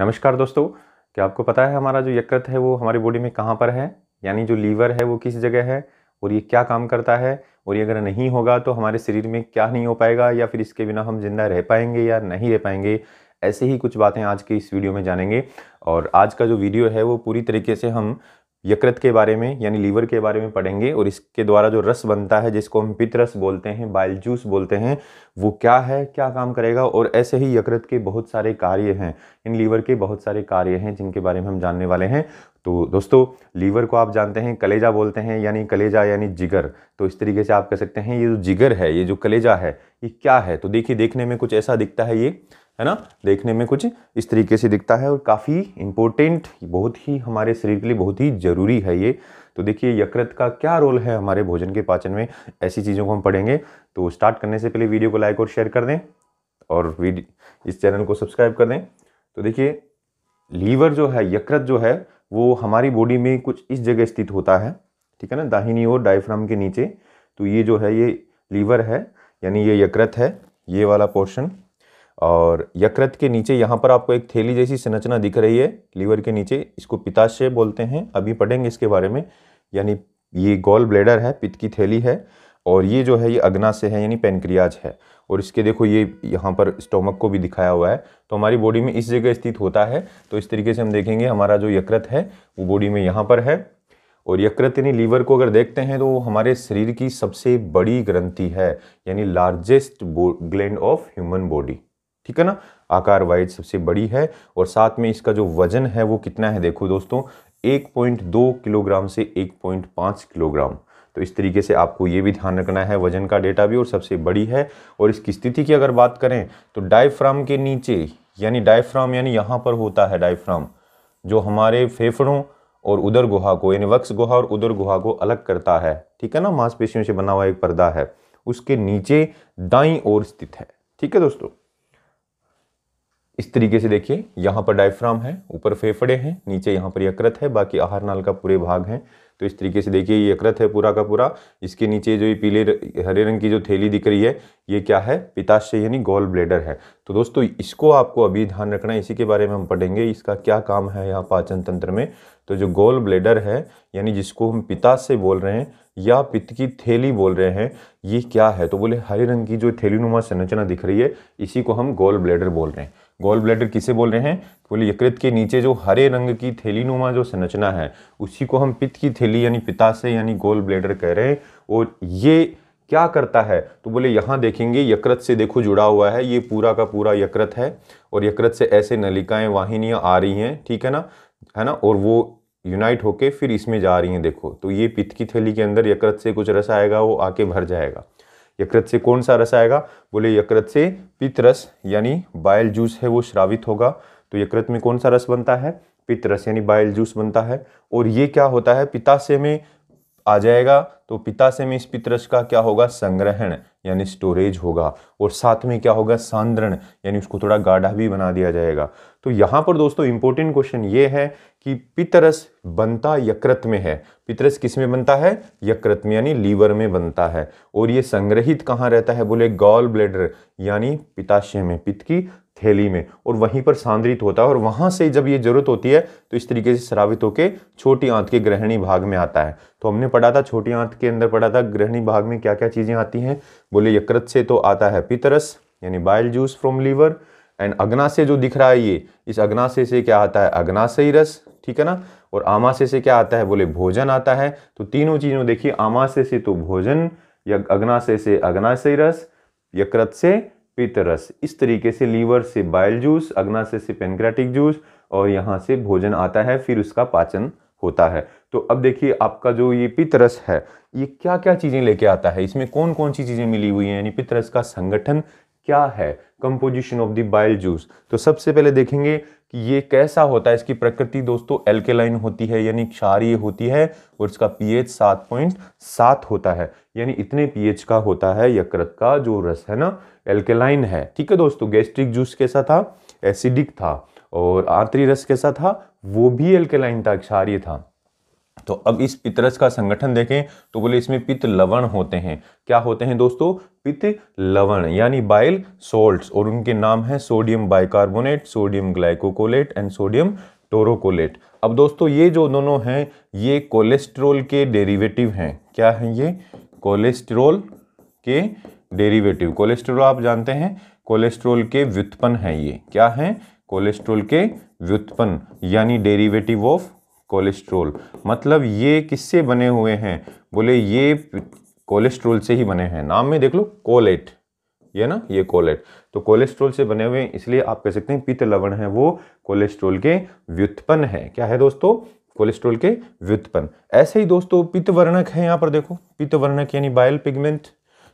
नमस्कार दोस्तों क्या आपको पता है हमारा जो यकृत है वो हमारी बॉडी में कहाँ पर है यानी जो लीवर है वो किस जगह है और ये क्या काम करता है और ये अगर नहीं होगा तो हमारे शरीर में क्या नहीं हो पाएगा या फिर इसके बिना हम जिंदा रह पाएंगे या नहीं रह पाएंगे ऐसे ही कुछ बातें आज के इस वीडियो में जानेंगे और आज का जो वीडियो है वो पूरी तरीके से हम यकृत के बारे में यानी लीवर के बारे में पढ़ेंगे और इसके द्वारा जो रस बनता है जिसको हम पित्त रस बोलते हैं बाइल जूस बोलते हैं वो क्या है क्या काम करेगा और ऐसे ही यकृत के बहुत सारे कार्य हैं इन लीवर के बहुत सारे कार्य हैं जिनके बारे में हम जानने वाले हैं तो दोस्तों लीवर को आप जानते हैं कलेजा बोलते हैं यानी कलेजा यानी जिगर तो इस तरीके से आप कह सकते हैं ये जो जिगर है ये जो कलेजा है ये क्या है तो देखिए देखने में कुछ ऐसा दिखता है ये है ना देखने में कुछ इस तरीके से दिखता है और काफ़ी इम्पोर्टेंट बहुत ही हमारे शरीर के लिए बहुत ही ज़रूरी है ये तो देखिए यकृत का क्या रोल है हमारे भोजन के पाचन में ऐसी चीज़ों को हम पढ़ेंगे तो स्टार्ट करने से पहले वीडियो को लाइक और शेयर कर दें और इस चैनल को सब्सक्राइब कर दें तो देखिए लीवर जो है यकृत जो है वो हमारी बॉडी में कुछ इस जगह स्थित होता है ठीक है ना दाहिनी ओर डायफ्राम के नीचे तो ये जो है ये लीवर है यानी ये यकृत है ये वाला पोर्शन और यकृत के नीचे यहाँ पर आपको एक थैली जैसी संरचना दिख रही है लीवर के नीचे इसको पिताशय बोलते हैं अभी पढ़ेंगे इसके बारे में यानी ये गोल ब्लेडर है पित्त की थैली है और ये जो है ये अग्नाशय है यानी पेनक्रियाज है और इसके देखो ये यहाँ पर स्टोमक को भी दिखाया हुआ है तो हमारी बॉडी में इस जगह स्थित होता है तो इस तरीके से हम देखेंगे हमारा जो यकृत है वो बॉडी में यहाँ पर है और यकृत यानी लीवर को अगर देखते हैं तो वो हमारे शरीर की सबसे बड़ी ग्रंथि है यानी largest gland of human body ठीक है ना आकार वाइज सबसे बड़ी है और साथ में इसका जो वजन है वो कितना है देखो दोस्तों 1.2 किलोग्राम से 1.5 किलोग्राम तो इस तरीके से आपको ये भी ध्यान रखना है वजन का डेटा भी और सबसे बड़ी है और इसकी स्थिति की अगर बात करें तो डायफ्राम के नीचे यानी डायफ्राम यानी यहाँ पर होता है डायफ्राम जो हमारे फेफड़ों और उदर गुहा को यानी वक्स गुहा और उदर गुहा को अलग करता है ठीक है ना मांसपेशियों से बना हुआ एक पर्दा है उसके नीचे दाई ओर स्थित है ठीक है दोस्तों इस तरीके से देखिए यहाँ पर डायफ्राम है ऊपर फेफड़े हैं नीचे यहाँ पर यकृत है बाकी आहार नाल का पूरे भाग हैं तो इस तरीके से देखिए ये यकृत है पूरा का पूरा इसके नीचे जो ये पीले हरे रंग की जो थैली दिख रही है ये क्या है पिताशय यानी गोल ब्लेडर है तो दोस्तों इसको आपको अभी ध्यान रखना है इसी के बारे में हम पढ़ेंगे इसका क्या काम है यहाँ पाचन तंत्र में तो जो गोल ब्लेडर है यानी जिसको हम पिताशय बोल रहे हैं या पित्त की थैली बोल रहे हैं ये क्या है तो बोले हरे रंग की जो थैली संरचना दिख रही है इसी को हम गोल ब्लेडर बोल रहे हैं गोल ब्लेडर किसे बोल रहे हैं तो बोले यकृत के नीचे जो हरे रंग की थैलीनुमा जो संरचना है उसी को हम पित्त की थैली यानी पिताशय यानी गोल ब्लेडर कह रहे हैं और ये क्या करता है तो बोले यहाँ देखेंगे यकृत से देखो जुड़ा हुआ है ये पूरा का पूरा यकृत है और यकृत से ऐसे नलिकाएँ वाहिनियाँ आ रही हैं ठीक है ना है ना और वो यूनाइट होके फिर इसमें जा रही हैं देखो तो ये पित्त की थैली के अंदर यकृत से कुछ रस आएगा वो आके भर जाएगा यकृत से कौन सा रस आएगा बोले यकृत से पितरस यानी बायल जूस है वो श्रावित होगा तो यकृत में कौन सा रस बनता है पितरस यानी बायल जूस बनता है और ये क्या होता है पिताशय में आ जाएगा तो पिता से में इस पितरस का क्या होगा संग्रहण यानी स्टोरेज होगा और साथ में क्या होगा सांद्रण यानी उसको थोड़ा गाढ़ा भी बना दिया जाएगा तो यहाँ पर दोस्तों इंपॉर्टेंट क्वेश्चन ये है कि पितरस बनता यकृत में है पितरस किस में बनता है यकृत में यानी लीवर में बनता है और ये संग्रहित कहाँ रहता है बोले गॉल ब्लेडर यानी पिताशय में पित्त की थैली में और वहीं पर सांद्रित होता है और वहाँ से जब ये जरूरत होती है तो इस तरीके से श्रावित होकर छोटी आंत के ग्रहणी भाग में आता है तो हमने पढ़ा था छोटी आंत के अंदर पढ़ा था ग्रहणी भाग में क्या क्या चीज़ें आती हैं बोले यकृत से तो आता है पितरस यानी bile juice from liver and अग्नाशय जो दिख रहा है ये इस अग्नाशय से क्या आता है अग्नाशयी रस ठीक है ना और आमाशय से क्या आता है बोले भोजन आता है तो तीनों चीज़ों देखिए आमाशय से तो भोजन या अग्नाशय से अग्नाशयी रस यकृत से पेतरस इस तरीके से लीवर से बाइल जूस अग्नाशय से पेनक्रेटिक जूस और यहाँ से भोजन आता है फिर उसका पाचन होता है तो अब देखिए आपका जो ये पितरस है ये क्या क्या चीज़ें लेके आता है इसमें कौन कौन सी चीज़ें मिली हुई हैं यानी पितरस का संगठन क्या है composition of the bile juice तो सबसे पहले देखेंगे कि ये कैसा होता है इसकी प्रकृति दोस्तों एल्केलाइन होती है यानी क्षारीय होती है और इसका पीएच सात पॉइंट सात होता है यानी इतने पीएच का होता है यकृत का जो रस है ना एल्केलाइन है ठीक है दोस्तों गैस्ट्रिक जूस कैसा था एसिडिक था और आंतरी रस कैसा था वो भी एल्केलाइन था क्षारीय था तो अब इस पितरस का संगठन देखें तो बोले इसमें पित्त लवण होते हैं क्या होते हैं दोस्तों पित्त लवण यानी बाइल सोल्ट्स और उनके नाम हैं sodium bicarbonate sodium glycocholate and sodium taurocholate अब दोस्तों ये जो दोनों हैं ये कोलेस्ट्रोल के डेरिवेटिव हैं क्या हैं ये कोलेस्ट्रोल के डेरिवेटिव कोलेस्ट्रोल आप जानते हैं कोलेस्ट्रोल के व्युत्पन्न हैं ये क्या हैं कोलेस्ट्रोल के व्युत्पन्न यानी डेरिवेटिव ऑफ कोलेस्ट्रोल मतलब ये किससे बने हुए हैं बोले ये कोलेस्ट्रोल से ही बने हैं नाम में देख लो कोलेट ये ना ये कोलेट तो कोलेस्ट्रोल से बने हुए इसलिए आप कह सकते हैं पित्त लवण है वो कोलेस्ट्रोल के व्युत्पन्न है क्या है दोस्तों कोलेस्ट्रोल के व्युत्पन्न ऐसे ही दोस्तों पित्तवर्णक है यहाँ पर देखो पित्तवर्णक यानी बायल पिगमेंट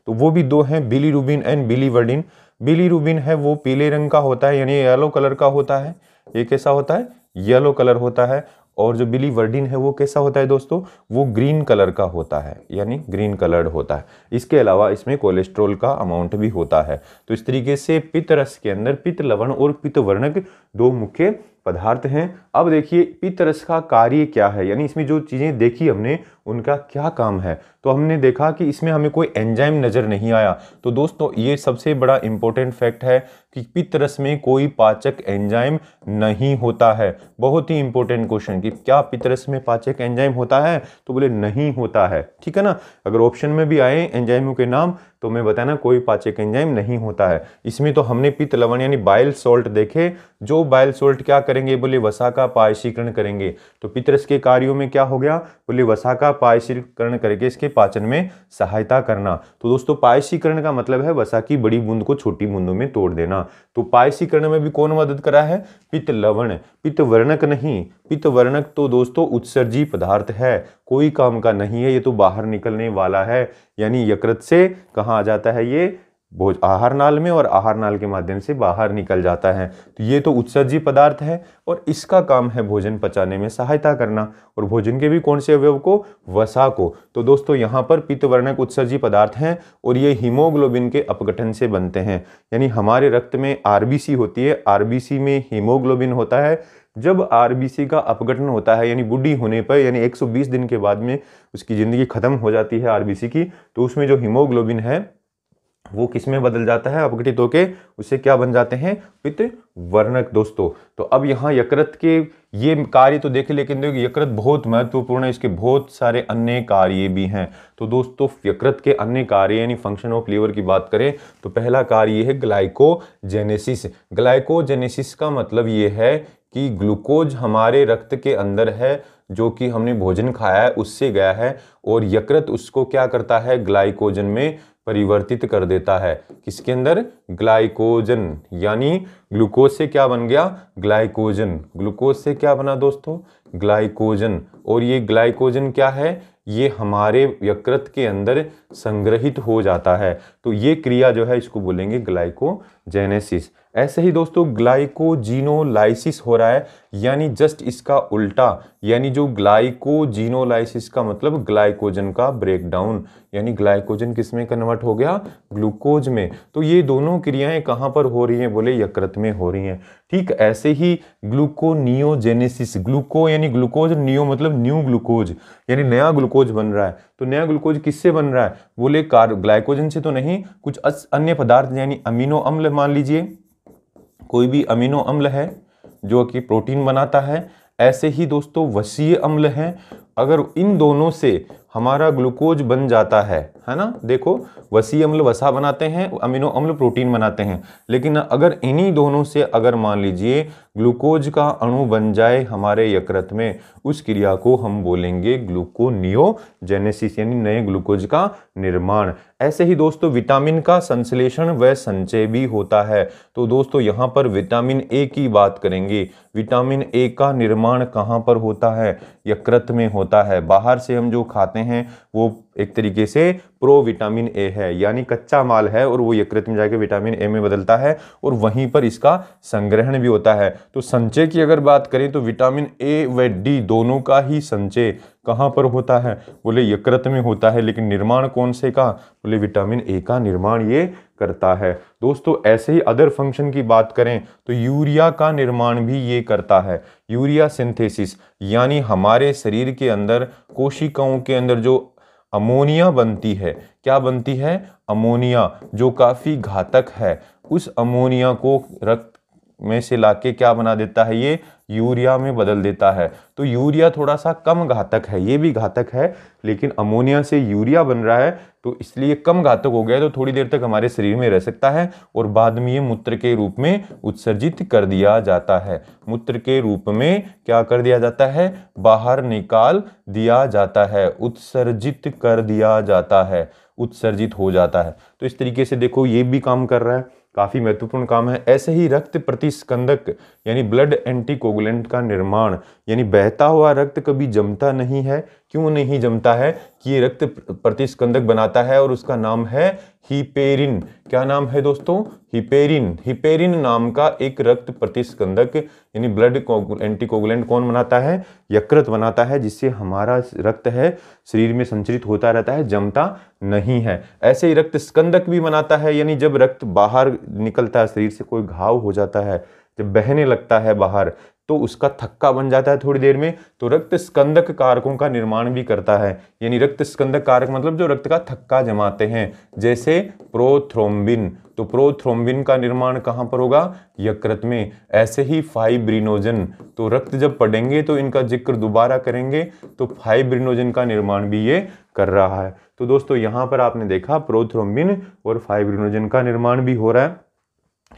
तो वो भी दो हैं bilirubin and biliverdin bilirubin है वो पीले रंग का होता है यानी येलो कलर का होता है ये कैसा होता है येलो कलर होता है और जो बिली वर्डिन है वो कैसा होता है दोस्तों वो ग्रीन कलर का होता है यानी ग्रीन कलर्ड होता है इसके अलावा इसमें कोलेस्ट्रोल का अमाउंट भी होता है तो इस तरीके से पित्त रस के अंदर पित्त लवण और पित्त वर्णक दो मुख्य पदार्थ हैं अब देखिए पित्त रस का कार्य क्या है यानी इसमें जो चीज़ें देखी हमने उनका क्या काम है तो हमने देखा कि इसमें हमें कोई एंजाइम नज़र नहीं आया तो दोस्तों ये सबसे बड़ा इम्पोर्टेंट फैक्ट है कि पित्त रस में कोई पाचक एंजाइम नहीं होता है बहुत ही इंपॉर्टेंट क्वेश्चन कि क्या पित्त रस में पाचक एंजाइम होता है तो बोले नहीं होता है ठीक है ना अगर ऑप्शन में भी आए एंजाइमों के नाम तो मैं बताना कोई पाचक एंजाइम नहीं होता है इसमें तो हमने पित्त लवण यानी बाइल सॉल्ट देखे जो बाइल सॉल्ट क्या करेंगे बोले वसा का पायशीकरण करेंगे तो पितरस के कार्यों में क्या हो गया बोले वसा का पायशीकरण करके इसके पाचन में सहायता करना तो दोस्तों पायशीकरण का मतलब है वसा की बड़ी बूंद को छोटी बूंदों में तोड़ देना तो पायसीकरण में भी कौन मदद करा है पित्त लवण पित्त वर्णक नहीं पित्त वर्णक तो दोस्तों उत्सर्जी पदार्थ है कोई काम का नहीं है ये तो बाहर निकलने वाला है यानी यकृत से कहाँ आ जाता है ये भोज आहार नाल में और आहार नाल के माध्यम से बाहर निकल जाता है तो ये तो उत्सर्जी पदार्थ है और इसका काम है भोजन पचाने में सहायता करना और भोजन के भी कौन से अवयव को वसा को तो दोस्तों यहाँ पर पित्तवर्णक उत्सर्जी पदार्थ हैं और ये हीमोग्लोबिन के अपगठन से बनते हैं यानी हमारे रक्त में आर होती है आर में हीमोग्लोबिन होता है जब आर का अपगठन होता है यानी बुढ़ी होने पर यानी 120 दिन के बाद में उसकी ज़िंदगी ख़त्म हो जाती है आर की तो उसमें जो हीमोग्लोबिन है वो किस में बदल जाता है अपघटित होके उससे क्या बन जाते हैं पित्त वर्णक दोस्तों तो अब यहाँ यकृत के ये कार्य तो देखे लेकिन देखिए यकृत बहुत महत्वपूर्ण है इसके बहुत सारे अन्य कार्य भी हैं तो दोस्तों यकृत के अन्य कार्य यानी फंक्शन ऑफ लीवर की बात करें तो पहला कार्य है ग्लाइकोजेनेसिस ग्लाइकोजेनेसिस का मतलब ये है कि ग्लूकोज हमारे रक्त के अंदर है जो कि हमने भोजन खाया है उससे गया है और यकृत उसको क्या करता है ग्लाइकोजन में परिवर्तित कर देता है किसके अंदर ग्लाइकोजन यानी ग्लूकोज से क्या बन गया ग्लाइकोजन ग्लूकोज से क्या बना दोस्तों ग्लाइकोजन और ये ग्लाइकोजन क्या है ये हमारे यकृत के अंदर संग्रहित हो जाता है तो ये क्रिया जो है इसको बोलेंगे ग्लाइकोजेनेसिस ऐसे ही दोस्तों ग्लाइकोजीनोलाइसिस हो रहा है यानी जस्ट इसका उल्टा यानी जो ग्लाइकोजीनोलाइसिस का मतलब ग्लाइको ग्लाइकोजन का ब्रेकडाउन यानी ग्लाइकोजन किस में कन्वर्ट हो गया ग्लूकोज में तो ये दोनों क्रियाएं कहाँ पर हो रही हैं बोले यकृत में हो रही हैं ठीक ऐसे ही ग्लूकोनियोजेनेसिस ग्लूको यानी ग्लूकोज नियो मतलब न्यू ग्लूकोज यानी नया ग्लूकोज बन रहा है तो नया ग्लूकोज किससे बन रहा है बोले कार ग्लाइकोजन से तो नहीं कुछ अन्य पदार्थ यानी अमीनो अम्ल मान लीजिए कोई भी अमीनो अम्ल है जो कि प्रोटीन बनाता है ऐसे ही दोस्तों वसीय अम्ल हैं अगर इन दोनों से हमारा ग्लूकोज बन जाता है है ना देखो वसी अम्ल वसा बनाते हैं अमीनो अम्ल प्रोटीन बनाते हैं लेकिन अगर इन्हीं दोनों से अगर मान लीजिए ग्लूकोज का अणु बन जाए हमारे यकृत में उस क्रिया को हम बोलेंगे ग्लूकोनियोजेनेसिस यानी नए ग्लूकोज का निर्माण ऐसे ही दोस्तों विटामिन का संश्लेषण व संचय भी होता है तो दोस्तों यहाँ पर विटामिन ए की बात करेंगे विटामिन ए का निर्माण कहाँ पर होता है यकृत में होता है बाहर से हम जो खाते हैं वो एक तरीके से प्रो विटामिन ए है यानी कच्चा माल है और वो यकृत में जाकर विटामिन ए में बदलता है और वहीं पर इसका संग्रहण भी होता है तो संचय की अगर बात करें तो विटामिन ए व डी दोनों का ही संचय कहाँ पर होता है बोले यकृत में होता है लेकिन निर्माण कौन से का बोले विटामिन ए का निर्माण ये करता है दोस्तों ऐसे ही अदर फंक्शन की बात करें तो यूरिया का निर्माण भी ये करता है यूरिया सिंथेसिस यानी हमारे शरीर के अंदर कोशिकाओं के अंदर जो अमोनिया बनती है क्या बनती है अमोनिया जो काफ़ी घातक है उस अमोनिया को रक्त में से लाके क्या बना देता है ये यूरिया में बदल देता है तो यूरिया थोड़ा सा कम घातक है ये भी घातक है लेकिन अमोनिया से यूरिया बन रहा है तो इसलिए कम घातक हो गया तो थोड़ी देर तक हमारे शरीर में रह सकता है और बाद में ये मूत्र के रूप में उत्सर्जित कर दिया जाता है मूत्र के रूप में क्या कर दिया जाता है बाहर निकाल दिया जाता है उत्सर्जित कर दिया जाता है उत्सर्जित हो जाता है तो इस तरीके से देखो ये भी काम कर रहा है काफ़ी महत्वपूर्ण काम है ऐसे ही रक्त प्रतिस्कंदक यानी ब्लड एंटीकोगुलेंट का निर्माण यानी बहता हुआ रक्त कभी जमता नहीं है क्यों नहीं जमता है कि ये रक्त प्रतिस्कंदक बनाता है और उसका नाम है हिपेरिन क्या नाम है दोस्तों हिपेरिन हिपेरिन नाम का एक रक्त प्रतिस्कंदक यानी ब्लड एंटीकोगुलेंट कौन बनाता है यकृत बनाता है जिससे हमारा रक्त है शरीर में संचरित होता रहता है जमता नहीं है ऐसे ही रक्त स्कंदक भी बनाता है यानी जब रक्त बाहर निकलता है शरीर से कोई घाव हो जाता है जब बहने लगता है बाहर तो उसका थक्का बन जाता है थोड़ी देर में तो रक्त स्कंदक कारकों का निर्माण भी करता है यानी रक्त स्कंदक कारक मतलब जो रक्त का थक्का जमाते हैं जैसे प्रोथ्रोम्बिन तो प्रोथ्रोम्बिन का निर्माण कहाँ पर होगा यकृत में ऐसे ही फाइब्रिनोजन तो रक्त जब पड़ेंगे तो इनका जिक्र दोबारा करेंगे तो फाइब्रिनोजन का निर्माण भी ये कर रहा है तो दोस्तों यहाँ पर आपने देखा प्रोथ्रोम्बिन और फाइब्रिनोजन का निर्माण भी हो रहा है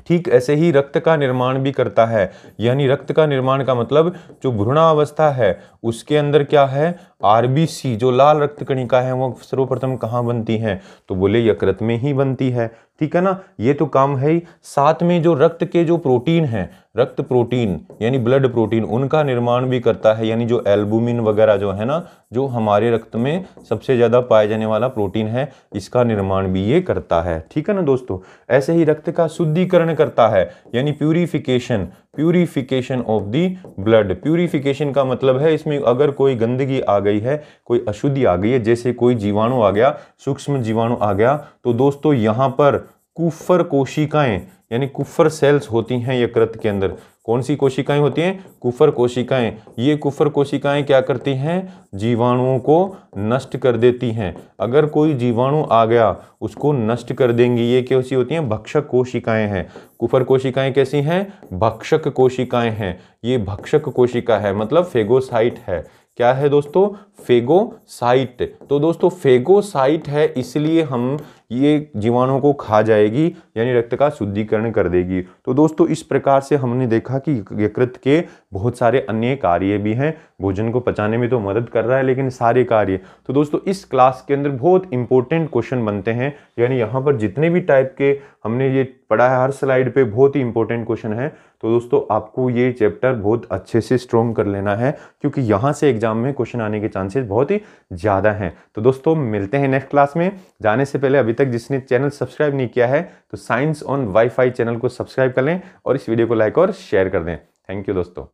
ठीक ऐसे ही रक्त का निर्माण भी करता है यानी रक्त का निर्माण का मतलब जो भ्रूणा अवस्था है उसके अंदर क्या है आरबीसी जो लाल रक्त कणिका है वो सर्वप्रथम कहाँ बनती हैं तो बोले यकृत में ही बनती है ठीक है ना ये तो काम है ही साथ में जो रक्त के जो प्रोटीन हैं रक्त प्रोटीन यानी ब्लड प्रोटीन उनका निर्माण भी करता है यानी जो एल्बुमिन वगैरह जो है ना जो हमारे रक्त में सबसे ज़्यादा पाया जाने वाला प्रोटीन है इसका निर्माण भी ये करता है ठीक है ना दोस्तों ऐसे ही रक्त का शुद्धिकरण करता है यानी purification purification of the blood purification का मतलब है इसमें अगर कोई गंदगी आ गई है कोई अशुद्धि आ गई है जैसे कोई जीवाणु आ गया सूक्ष्म जीवाणु आ गया तो दोस्तों यहाँ पर कुफर कोशिकाएं यानी कुफर सेल्स होती हैं यकृत के अंदर कौन सी कोशिकाएं होती हैं कुफर कोशिकाएं ये कुफर कोशिकाएं क्या करती हैं जीवाणुओं को नष्ट कर देती हैं अगर कोई जीवाणु आ गया उसको नष्ट कर देंगी ये कैसी होती हैं भक्षक कोशिकाएं हैं कुफर कोशिकाएं कैसी हैं भक्षक कोशिकाएं हैं ये भक्षक कोशिका है मतलब फेगोसाइट है क्या है दोस्तों फेगोसाइट तो दोस्तों फेगोसाइट है इसलिए हम ये जीवाणुओं को खा जाएगी यानी रक्त का शुद्धिकरण कर देगी तो दोस्तों इस प्रकार से हमने देखा कि यकृत के बहुत सारे अन्य कार्य भी हैं भोजन को पचाने में तो मदद कर रहा है लेकिन सारे कार्य तो दोस्तों इस क्लास के अंदर बहुत इंपॉर्टेंट क्वेश्चन बनते हैं यानी यहाँ पर जितने भी टाइप के हमने ये पढ़ा है हर स्लाइड पर बहुत ही इंपॉर्टेंट क्वेश्चन है तो दोस्तों आपको ये चैप्टर बहुत अच्छे से स्ट्रॉन्ग कर लेना है क्योंकि यहाँ से एग्जाम में क्वेश्चन आने के चांसेस बहुत ही ज़्यादा हैं तो दोस्तों मिलते हैं नेक्स्ट क्लास में जाने से पहले अभी तक जिसने चैनल सब्सक्राइब नहीं किया है तो साइंस ऑन वाईफाई चैनल को सब्सक्राइब कर लें और इस वीडियो को लाइक और शेयर कर दें थैंक यू दोस्तों